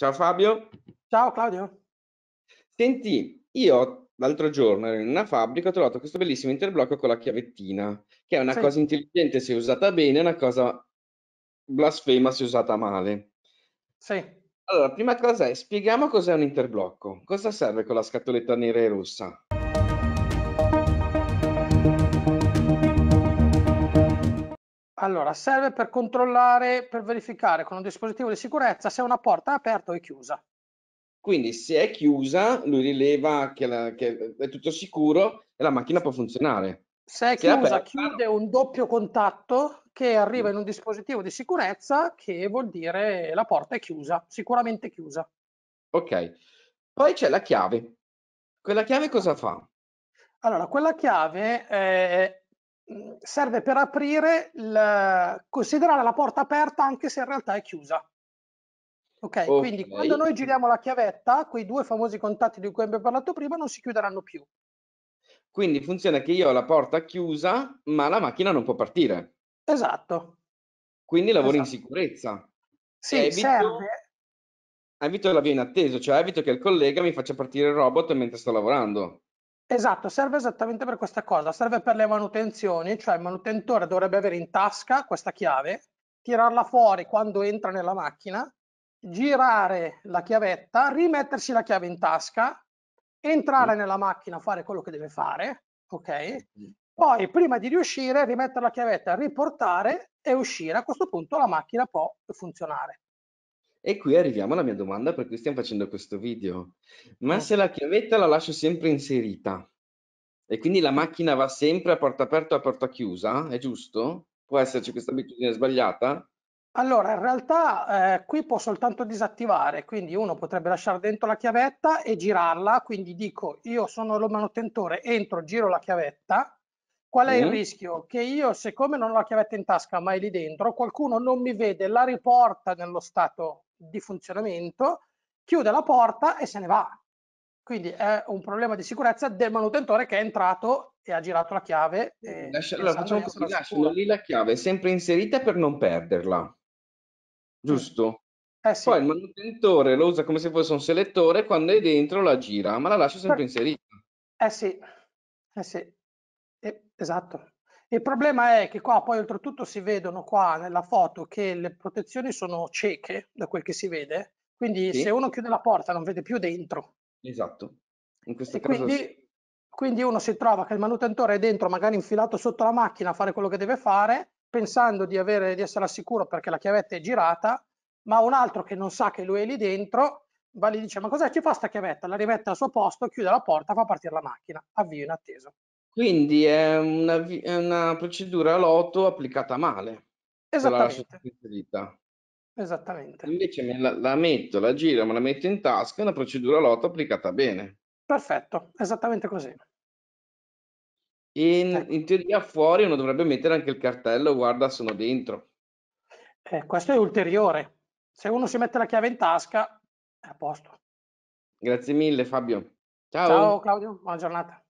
Ciao Fabio. Ciao Claudio. Senti, io l'altro giorno ero in una fabbrica, ho trovato questo bellissimo interblocco con la chiavettina, che è una Sì, cosa intelligente se usata bene, una cosa blasfema se usata male. sì. Allora, prima cosa è, spieghiamo cos'è un interblocco. Cosa serve con la scatoletta nera e rossa? Allora, serve per controllare, per verificare con un dispositivo di sicurezza se una porta è aperta o è chiusa. Quindi se è chiusa, lui rileva che, la, che è tutto sicuro e la macchina può funzionare. Se è se chiusa, è aperta, chiude un doppio contatto che arriva mm. in un dispositivo di sicurezza che vuol dire la porta è chiusa, sicuramente chiusa. Ok, poi c'è la chiave. Quella chiave cosa fa? Allora, quella chiave eh, serve per aprire, il, considerare la porta aperta anche se in realtà è chiusa. Ok, oh, quindi okay. quando noi giriamo la chiavetta, quei due famosi contatti di cui abbiamo parlato prima non si chiuderanno più. Quindi funziona che io ho la porta chiusa, ma la macchina non può partire. Esatto. Quindi lavoro esatto. in sicurezza. Sì, eh, evito, serve. Evito la via in atteso, cioè evito che il collega mi faccia partire il robot mentre sto lavorando. Esatto, serve esattamente per questa cosa, serve per le manutenzioni, cioè il manutentore dovrebbe avere in tasca questa chiave, tirarla fuori quando entra nella macchina, girare la chiavetta, rimettersi la chiave in tasca, entrare nella macchina, fare quello che deve fare, ok? Poi prima di riuscire rimettere la chiavetta, riportare e uscire, a questo punto la macchina può funzionare. E qui arriviamo alla mia domanda per cui stiamo facendo questo video. Ma eh. se la chiavetta la lascio sempre inserita e quindi la macchina va sempre a porta aperta o a porta chiusa, è giusto? Può esserci questa abitudine sbagliata? Allora, in realtà eh, qui può soltanto disattivare, quindi uno potrebbe lasciare dentro la chiavetta e girarla, quindi dico io sono lo manutentore, entro, giro la chiavetta. Qual è mm. il rischio? Che io, siccome non ho la chiavetta in tasca ma è lì dentro, qualcuno non mi vede, la riporta nello stato di funzionamento, chiude la porta e se ne va. Quindi è un problema di sicurezza del manutentore che è entrato e ha girato la chiave. Eh, lascia, allora facciamo così, lasciano lì la chiave sempre inserita per non perderla. Giusto? Eh sì. Poi il manutentore lo usa come se fosse un selettore, quando è dentro la gira, ma la lascia sempre per... inserita. Eh sì, eh sì, eh, esatto. Il problema è che qua poi oltretutto si vedono qua nella foto che le protezioni sono cieche da quel che si vede, quindi sì. se uno chiude la porta non vede più dentro. Esatto. In questo e caso quindi, quindi uno si trova che il manutentore è dentro, magari infilato sotto la macchina a fare quello che deve fare, pensando di, avere, di essere al sicuro perché la chiavetta è girata, ma un altro che non sa che lui è lì dentro va lì e dice ma cosa ci fa sta chiavetta? La rimette al suo posto, chiude la porta, fa partire la macchina, avvio in attesa. Quindi è una è una procedura Loto applicata male. Se la Esattamente. Invece me la, la metto, la giro, me la metto in tasca, è una procedura Loto applicata bene. Perfetto, esattamente così. In, Ecco. in teoria fuori uno dovrebbe mettere anche il cartello, guarda, sono dentro. Eh, questo è ulteriore. Se uno si mette la chiave in tasca, è a posto. Grazie mille Fabio. Ciao Claudio, buona giornata.